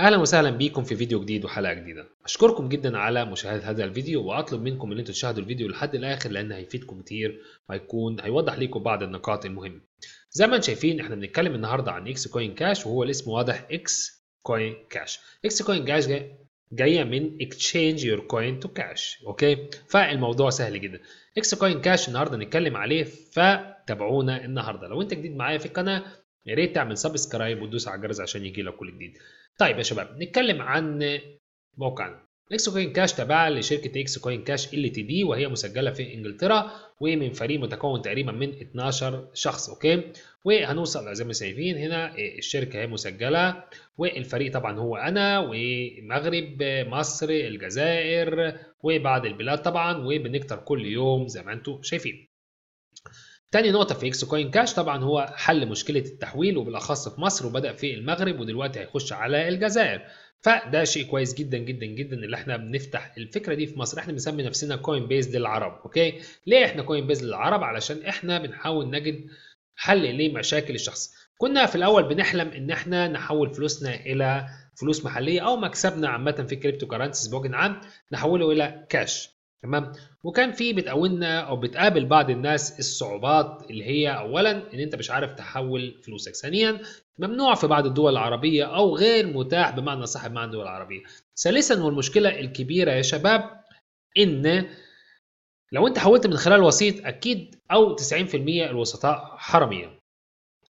اهلا وسهلا بيكم في فيديو جديد وحلقه جديده اشكركم جدا على مشاهده هذا الفيديو واطلب منكم ان انتم تشاهدوا الفيديو لحد الاخر لان هيفيدكم كتير وهيكون هيوضح لكم بعض النقاط المهمه زي ما انتم شايفين احنا بنتكلم النهارده عن اكس كوين كاش وهو الاسم واضح اكس كوين كاش اكس كوين كاش جايه من اكشينج يور كوين تو كاش اوكي فالموضوع سهل جدا اكس كوين كاش النهارده نتكلم عليه فتابعونا النهارده لو انت جديد معايا في القناه يا ريت تعمل سبسكرايب وتدوس على الجرس عشان يجي لك كل جديد طيب يا شباب نتكلم عن موقعنا اكس كوين كاش تابع لشركه اكس كوين كاش ال تي دي وهي مسجله في انجلترا ومن فريق متكون تقريبا من 12 شخص اوكي وهنوصل زي ما شايفين هنا الشركه هي مسجله والفريق طبعا هو انا ومغرب مصر الجزائر وبعض البلاد طبعا وبنكتر كل يوم زي ما انتم شايفين تاني نقطة في اكس كوين كاش طبعا هو حل مشكلة التحويل وبالأخص في مصر وبدأ في المغرب ودلوقتي هيخش على الجزائر فده شيء كويس جدا جدا جدا اللي احنا بنفتح الفكره دي في مصر احنا بنسمي نفسنا كوين بيز للعرب اوكي ليه احنا كوين بيز للعرب علشان احنا بنحاول نجد حل لمشاكل الشخص كنا في الاول بنحلم ان احنا نحول فلوسنا الى فلوس محليه او مكسبنا عامه في الكريبتو كرانسيز بوجن عام نحوله الى كاش تمام وكان في بتقاولنا او بتقابل بعض الناس الصعوبات اللي هي اولا ان انت مش عارف تحول فلوسك ثانيا ممنوع في بعض الدول العربيه او غير متاح بمعنى صاحب معنى الدول العربيه ثالثا والمشكله الكبيره يا شباب ان لو انت حولت من خلال وسيط اكيد او 90% الوسطاء حراميه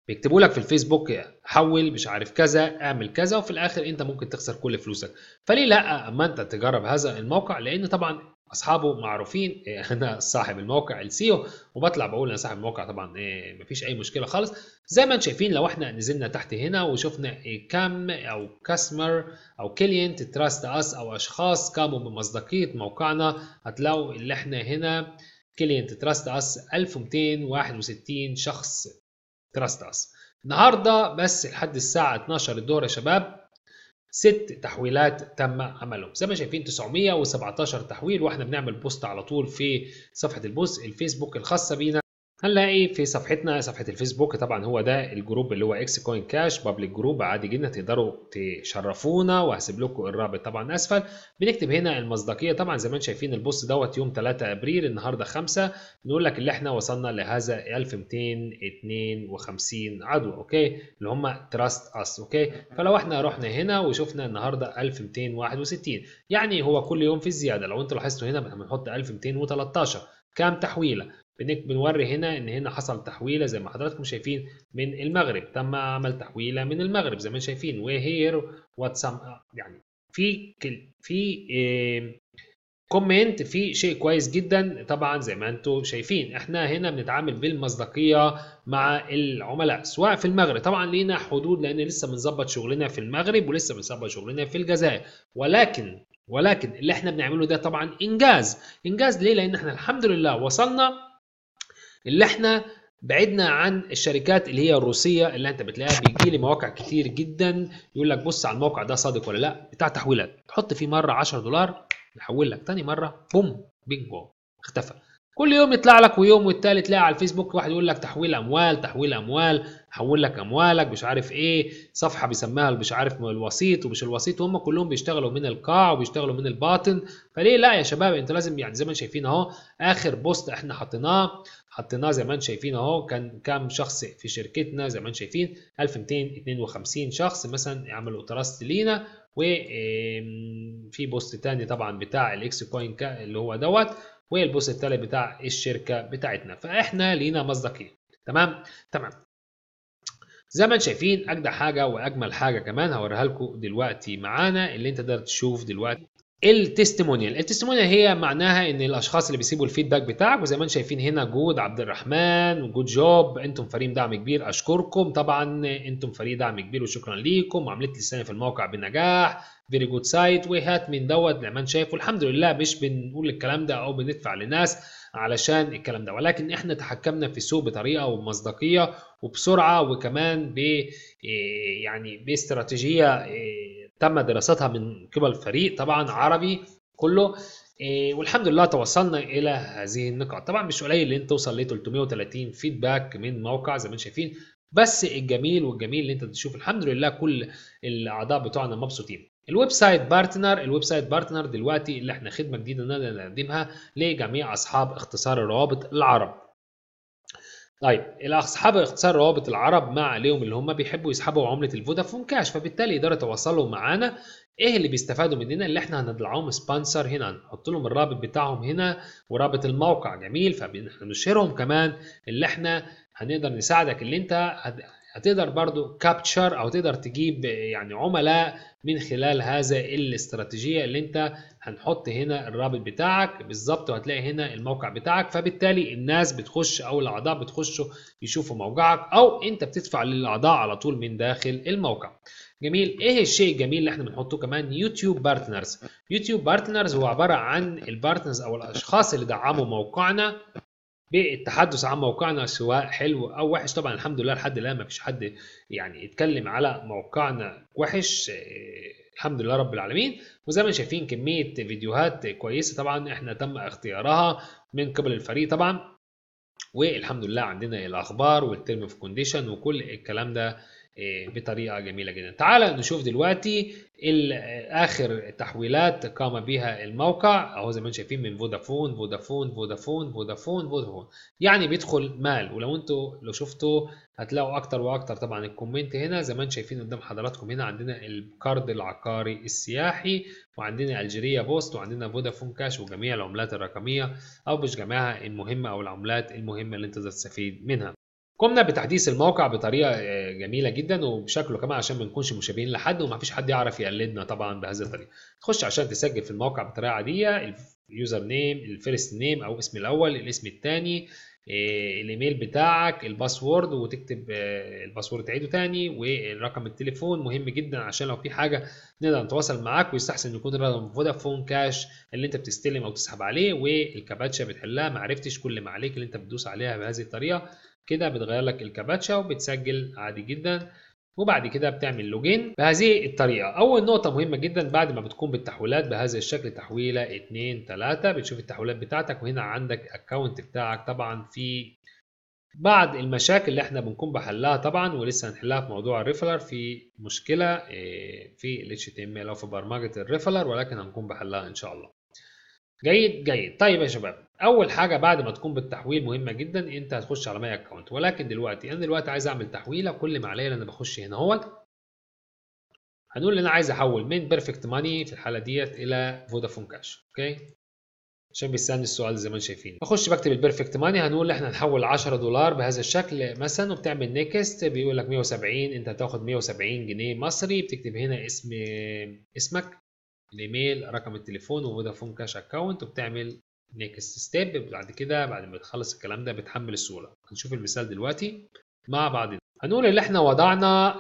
بيكتبوا لك في الفيسبوك حول مش عارف كذا اعمل كذا وفي الاخر انت ممكن تخسر كل فلوسك فليه لا اما انت تجرب هذا الموقع لان طبعا اصحابه معروفين إيه، انا صاحب الموقع السيو e وبطلع بقول انا صاحب الموقع طبعا إيه، مفيش اي مشكله خالص زي ما انتم شايفين لو احنا نزلنا تحت هنا وشفنا إيه، كم او كاستمر او كلينت تراست اس او اشخاص قاموا بمصداقيه موقعنا هتلاقوا اللي احنا هنا كلينت تراست اس 1261 شخص تراست اس النهارده بس لحد الساعه 12 الظهر يا شباب ست تحويلات تم عملهم زي ما شايفين 917 تحويل واحنا بنعمل بوست على طول في صفحه البوست الفيسبوك الخاصه بينا هنلاقي ايه في صفحتنا صفحه الفيسبوك طبعا هو ده الجروب اللي هو اكس كوين كاش بابليك جروب عادي جدا تقدروا تشرفونا وهسيب لكم الرابط طبعا اسفل بنكتب هنا المصداقيه طبعا زي ما انتم شايفين البوست دوت يوم 3 ابريل النهارده 5 نقول لك اللي احنا وصلنا لهذا 1252 عدو اوكي اللي هم تراست اس اوكي فلو احنا رحنا هنا وشفنا النهارده 1261 يعني هو كل يوم في الزياده لو انتم لاحظتوا هنا بنحط 1213 كام تحويله بنوري هنا ان هنا حصل تحويله زي ما حضراتكم شايفين من المغرب تم عمل تحويله من المغرب زي ما شايفين وهير وات يعني في في كومنت في شيء كويس جدا طبعا زي ما انتم شايفين احنا هنا بنتعامل بالمصداقيه مع العملاء سواء في المغرب طبعا لينا حدود لان لسه بنظبط شغلنا في المغرب ولسه بنظبط شغلنا في الجزائر ولكن ولكن اللي احنا بنعمله ده طبعا انجاز انجاز ليه لان احنا الحمد لله وصلنا اللي احنا بعدنا عن الشركات اللي هي الروسيه اللي انت بتلاقيها بيجي لي مواقع كتير جدا يقول لك بص على الموقع ده صادق ولا لا بتاع تحويلات تحط فيه مره 10 دولار نحول لك تاني مره بوم بينجو اختفى كل يوم يطلع لك ويوم والتالت تلاقي على الفيسبوك واحد يقول لك تحويل اموال تحويل اموال حول لك اموالك مش عارف ايه صفحه بيسميها مش عارف الوسيط ومش الوسيط وهم كلهم بيشتغلوا من القاع وبيشتغلوا من الباطن فليه لا يا شباب انتوا لازم يعني زي ما شايفين اهو اخر بوست احنا حطيناه حطيناه زي ما انتم شايفين اهو كان كام شخص في شركتنا زي ما انتم شايفين 1252 شخص مثلا عملوا تراست لينا وفي بوست تاني طبعا بتاع الاكس كوين اللي هو دوت والبوست التالت بتاع الشركه بتاعتنا فاحنا لينا مصداقين تمام تمام زي ما انتم شايفين اجدع حاجه واجمل حاجه كمان هوريها لكم دلوقتي معانا اللي انت تقدر تشوف دلوقتي التستيمونيال التستيمونيال هي معناها ان الاشخاص اللي بيسيبوا الفيدباك بتاعك وزي ما انتم شايفين هنا جود عبد الرحمن جود جوب انتم فريق دعم كبير اشكركم طبعا انتم فريق دعم كبير وشكرا ليكم عملت لي السنه في الموقع بنجاح فيري جود سايت وهات من دوت زي ما انت شايف والحمد لله مش بنقول الكلام ده او بندفع لناس علشان الكلام ده ولكن احنا تحكمنا في السوق بطريقه وبمصداقيه وبسرعه وكمان ب يعني باستراتيجيه إيه، تم دراستها من قبل فريق طبعا عربي كله إيه، والحمد لله توصلنا الى هذه النقاط طبعا مش قليل ان توصل ل 330 فيدباك من موقع زي ما انتم شايفين بس الجميل والجميل اللي انت تشوف الحمد لله كل الاعضاء بتوعنا مبسوطين الويب سايت بارتنر الويب سايت بارتنر دلوقتي اللي احنا خدمه جديده نقدر نقدمها لجميع اصحاب اختصار الروابط العرب طيب اصحاب اختصار روابط العرب مع عليهم اللي هم بيحبوا يسحبوا عمله الفودافون كاش فبالتالي يقدروا يتواصلوا معانا ايه اللي بيستفادوا مننا اللي احنا هنطلعهم سبونسر هنا نحط لهم الرابط بتاعهم هنا ورابط الموقع جميل فبنشهرهم كمان اللي احنا هنقدر نساعدك اللي انت هتقدر برضو كابتشر او تقدر تجيب يعني عملاء من خلال هذا الاستراتيجيه اللي انت هنحط هنا الرابط بتاعك بالظبط وهتلاقي هنا الموقع بتاعك فبالتالي الناس بتخش او الاعضاء بتخشوا يشوفوا موقعك او انت بتدفع للاعضاء على طول من داخل الموقع جميل ايه الشيء الجميل اللي احنا بنحطه كمان يوتيوب بارتنرز يوتيوب بارتنرز هو عباره عن البارتنرز او الاشخاص اللي دعموا موقعنا بالتحدث عن موقعنا سواء حلو او وحش طبعا الحمد لله لحد الان ما فيش حد يعني اتكلم على موقعنا وحش الحمد لله رب العالمين وزي ما شايفين كميه فيديوهات كويسه طبعا احنا تم اختيارها من قبل الفريق طبعا والحمد لله عندنا الاخبار والترم في كونديشن وكل الكلام ده إيه، بطريقه جميله جدا تعال نشوف دلوقتي اخر تحويلات قام بها الموقع اهو زي ما انتم شايفين من فودافون فودافون فودافون فودافون فودافون يعني بيدخل مال ولو انتم لو شفتوا هتلاقوا اكتر واكتر طبعا الكومنت هنا زي ما انتم شايفين قدام حضراتكم هنا عندنا الكارد العقاري السياحي وعندنا الجيريا بوست وعندنا فودافون كاش وجميع العملات الرقميه او مش جميعها المهمه او العملات المهمه اللي انت تستفيد منها قمنا بتحديث الموقع بطريقه آه، جميله جدا وبشكله كمان عشان ما نكونش مشابهين لحد وما فيش حد يعرف يقلدنا طبعا بهذه الطريقه تخش عشان تسجل في الموقع بطريقه عاديه اليوزر نيم الفيرست نيم او اسم الاول الاسم الثاني آه، الايميل بتاعك الباسورد وتكتب آه، الباسورد تعيده تاني ورقم التليفون مهم جدا عشان لو في حاجه نقدر نتواصل معاك ويستحسن يكون رقم فودافون كاش اللي انت بتستلم او تسحب عليه والكابتشا بتحلها ما عرفتش كل ما عليك اللي انت بتدوس عليها بهذه الطريقه كده بتغير لك الكباتشا وبتسجل عادي جدا وبعد كده بتعمل لوجين بهذه الطريقه اول نقطه مهمه جدا بعد ما بتقوم بالتحويلات بهذا الشكل تحويله 2 3 بتشوف التحويلات بتاعتك وهنا عندك اكونت بتاعك طبعا في بعض المشاكل اللي احنا بنكون بحلها طبعا ولسه هنحلها في موضوع الريفلر في مشكله آه، في ال HTML او في برمجه الريفلر ولكن هنكون بحلها ان شاء الله جيد جيد طيب يا شباب اول حاجه بعد ما تقوم بالتحويل مهمه جدا انت هتخش على ماي اكونت ولكن دلوقتي انا دلوقتي عايز اعمل تحويله كل ما عليا انا بخش هنا اهوت هنقول ان انا عايز احول من بيرفكت ماني في الحاله ديت الى فودافون كاش اوكي عشان بيسالني السؤال زي ما انتم شايفين بخش بكتب البيرفكت ماني هنقول احنا هنحول 10 دولار بهذا الشكل مثلا وبتعمل نيكست بيقول لك 170 انت هتاخد 170 جنيه مصري بتكتب هنا اسم اسمك الايميل رقم التليفون وفودافون كاش اكونت وبتعمل نيكست ستيب بعد كده بعد ما تخلص الكلام ده بتحمل الصوره هنشوف المثال دلوقتي مع بعضنا هنقول ان احنا وضعنا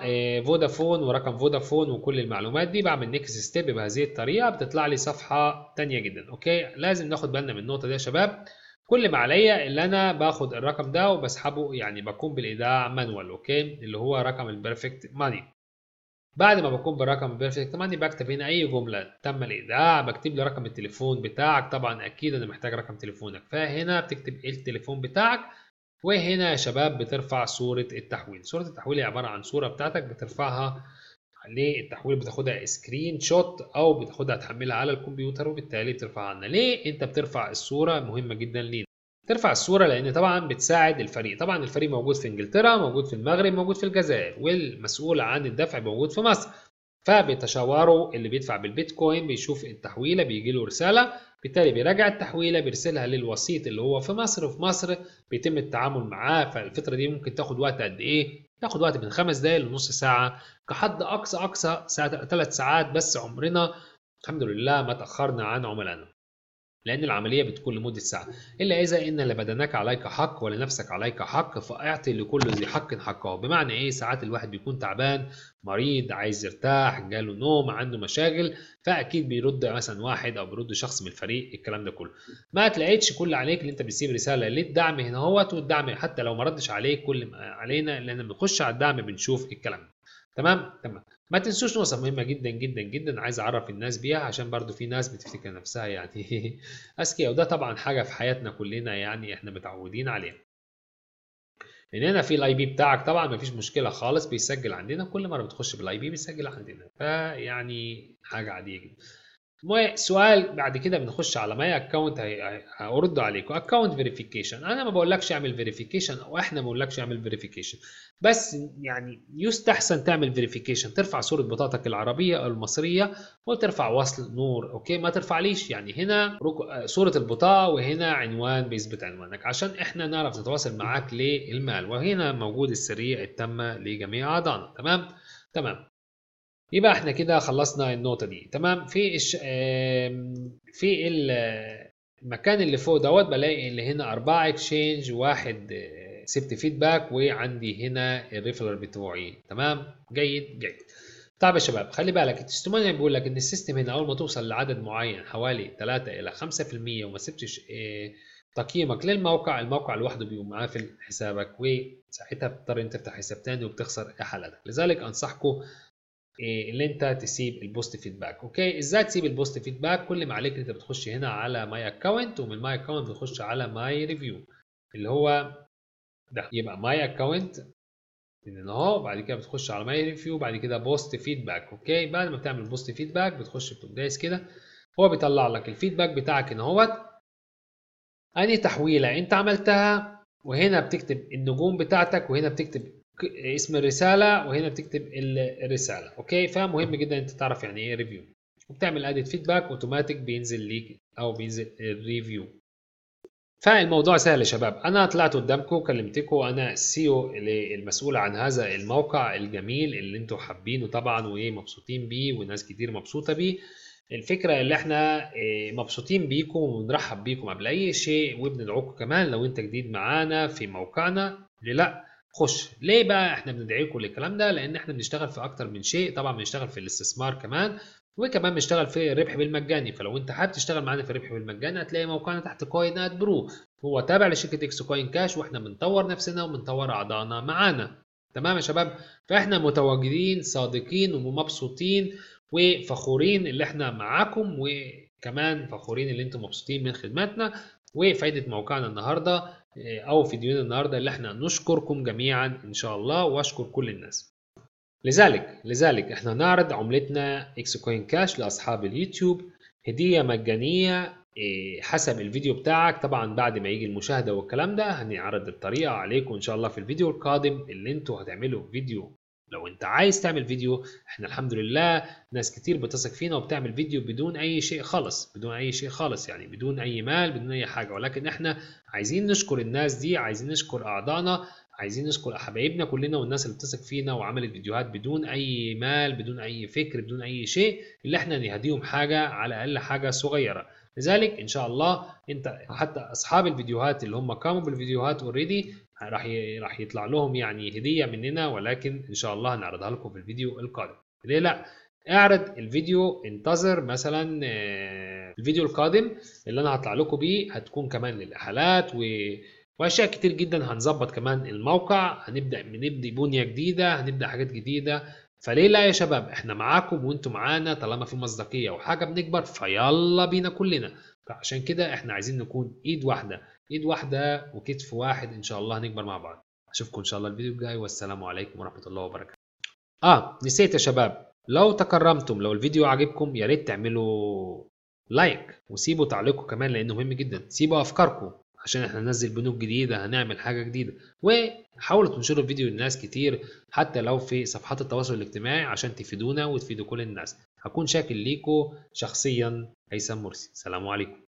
فودافون آه، ورقم فودافون وكل المعلومات دي بعمل نيكست ستيب بهذه الطريقه بتطلع لي صفحه ثانيه جدا اوكي لازم ناخد بالنا من النقطه دي يا شباب كل ما عليا ان انا باخد الرقم ده وبسحبه يعني بقوم بالايداع مانوال اوكي اللي هو رقم البرفكت ماني بعد ما بكون بالرقم بيرفكت 8 بكتب هنا اي جمله تم الايداع بكتب لي رقم التليفون بتاعك طبعا اكيد انا محتاج رقم تليفونك فهنا بتكتب إيه التليفون بتاعك وهنا يا شباب بترفع صوره التحويل صوره التحويل هي عباره عن صوره بتاعتك بترفعها ليه التحويل بتاخدها سكرين شوت او بتاخدها تحملها على الكمبيوتر وبالتالي بترفعها لنا ليه انت بترفع الصوره مهمه جدا لينا ترفع الصورة لأن طبعا بتساعد الفريق طبعا الفريق موجود في إنجلترا موجود في المغرب موجود في الجزائر والمسؤول عن الدفع موجود في مصر فبيتشاوروا اللي بيدفع بالبيتكوين بيشوف التحويله بيجي له رساله بالتالي بيراجع التحويله بيرسلها للوسيط اللي هو في مصر وفي مصر بيتم التعامل معاه فالفتره دي ممكن تاخد وقت قد ايه؟ تاخد وقت من خمس دقائق لنص ساعه كحد اقصى اقصى ثلاث ساعات بس عمرنا الحمد لله ما تاخرنا عن عملائنا. لأن العملية بتكون لمدة ساعة إلا إذا إن لبدنك عليك حق ولنفسك عليك حق فأعطي لكل ذي حق حقه بمعنى إيه ساعات الواحد بيكون تعبان مريض عايز يرتاح جاله نوم عنده مشاغل فأكيد بيرد مثلا واحد أو بيرد شخص من الفريق الكلام ده كله ما تلاقيتش كل عليك اللي أنت بتسيب رسالة للدعم هنا هوت والدعم حتى لو ما ردش عليك كل علينا لأن بنخش على الدعم بنشوف الكلام ده تمام تمام ما تنسوش نقطه مهمه جدا جدا جدا عايز اعرف الناس بيها عشان برضو في ناس بتفتكر نفسها يعني اذكياء وده طبعا حاجه في حياتنا كلنا يعني احنا متعودين عليها ان هنا في الاي بي بتاعك طبعا مفيش مشكله خالص بيسجل عندنا كل مره بتخش بالاي بي بيسجل عندنا فيعني حاجه عاديه جدا سؤال بعد كده بنخش على ماي اكونت هرد عليكم اكونت فيريفيكيشن انا ما بقولكش اعمل فيريفيكيشن او احنا ما بقولكش اعمل فيريفيكيشن بس يعني يستحسن تعمل فيريفيكيشن ترفع صوره بطاقتك العربيه او المصريه وترفع وصل نور اوكي ما ترفعليش يعني هنا صوره البطاقه وهنا عنوان بيثبت عنوانك عشان احنا نعرف نتواصل معاك للمال وهنا موجود السريه التامه لجميع اعضائنا تمام تمام يبقى احنا كده خلصنا النقطه دي تمام في الش... في المكان اللي فوق دوت بلاقي اللي هنا أربعة اكسشينج واحد سبت آه، فيدباك وعندي هنا الريفلر بتوعي تمام جيد جيد طيب يا شباب خلي بالك التستمونيال بيقول لك ان السيستم هنا اول ما توصل لعدد معين حوالي 3 الى 5% وما سبتش آه، تقييمك للموقع الموقع لوحده بيقوم قافل حسابك وساعتها بتضطر انت تفتح حساب تاني وبتخسر احلالك لذلك انصحكم إيه، اللي انت تسيب البوست فيدباك اوكي ازاي تسيب البوست فيدباك كل ما عليك انت بتخش هنا على ماي اكونت ومن ماي اكونت بتخش على ماي ريفيو اللي هو ده يبقى ماي اكونت من اهو بعد كده بتخش على ماي ريفيو بعد كده بوست فيدباك اوكي بعد ما بتعمل بوست فيدباك بتخش بتقوم كده هو بيطلع لك الفيدباك بتاعك ان اهوت اني تحويله انت عملتها وهنا بتكتب النجوم بتاعتك وهنا بتكتب اسم الرساله وهنا بتكتب الرساله اوكي فمهم جدا انت تعرف يعني ايه ريفيو وبتعمل اديت فيدباك اوتوماتيك بينزل ليك او بينزل الريفيو فالموضوع سهل يا شباب انا طلعت قدامكم كلمتكم انا او المسؤول عن هذا الموقع الجميل اللي انتم حابينه طبعا وايه مبسوطين بيه وناس كتير مبسوطه بيه الفكره اللي احنا إيه، مبسوطين بيكم ونرحب بيكم قبل اي شيء وبندعوكم كمان لو انت جديد معانا في موقعنا ليه لا خش ليه بقى احنا بندعيكم للكلام ده لان احنا بنشتغل في اكتر من شيء طبعا بنشتغل في الاستثمار كمان وكمان بنشتغل في الربح بالمجاني فلو انت حابب تشتغل معانا في الربح بالمجاني هتلاقي موقعنا تحت كوين اد برو هو تابع لشركه اكس كوين كاش واحنا بنطور نفسنا وبنطور اعضائنا معانا تمام يا شباب فاحنا متواجدين صادقين ومبسوطين وفخورين اللي احنا معاكم وكمان فخورين اللي انتم مبسوطين من خدماتنا وفايدة موقعنا النهاردة آه، أو فيديونا النهاردة اللي احنا نشكركم جميعا إن شاء الله وأشكر كل الناس لذلك لذلك احنا نعرض عملتنا اكس كوين كاش لأصحاب اليوتيوب هدية مجانية آه، حسب الفيديو بتاعك طبعا بعد ما يجي المشاهدة والكلام ده هنعرض الطريقة عليكم إن شاء الله في الفيديو القادم اللي انتوا هتعملوا فيديو لو انت عايز تعمل فيديو احنا الحمد لله ناس كتير بتثق فينا وبتعمل فيديو بدون اي شيء خالص بدون اي شيء خالص يعني بدون اي مال بدون اي حاجه ولكن احنا عايزين نشكر الناس دي عايزين نشكر اعضائنا عايزين نشكر حبايبنا كلنا والناس اللي بتثق فينا وعملت فيديوهات بدون اي مال بدون اي فكر بدون اي شيء اللي احنا نهديهم حاجه على الاقل حاجه صغيره لذلك ان شاء الله انت حتى اصحاب الفيديوهات اللي هم قاموا بالفيديوهات اوريدي راح راح يطلع لهم يعني هديه مننا ولكن ان شاء الله هنعرضها لكم في الفيديو القادم ليه لا اعرض الفيديو انتظر مثلا آه، الفيديو القادم اللي انا هطلع لكم بيه هتكون كمان للاحالات و واشياء كتير جدا هنظبط كمان الموقع هنبدا بنبدي بنيه جديده هنبدا حاجات جديده فليه لا يا شباب احنا معاكم وانتم معانا طالما في مصداقيه وحاجه بنكبر فيلا بينا كلنا فعشان كده احنا عايزين نكون ايد واحده ايد واحده وكتف واحد ان شاء الله هنكبر مع بعض اشوفكم ان شاء الله الفيديو الجاي والسلام عليكم ورحمه الله وبركاته اه نسيت يا شباب لو تكرمتم لو الفيديو عجبكم يا ريت تعملوا لايك وسيبوا تعليقكم كمان لانه مهم جدا سيبوا افكاركم عشان احنا ننزل بنوك جديده هنعمل حاجه جديده وحاولوا تنشروا الفيديو للناس كتير حتى لو في صفحات التواصل الاجتماعي عشان تفيدونا وتفيدوا كل الناس هكون شاكر ليكم شخصيا هيثم مرسي سلام عليكم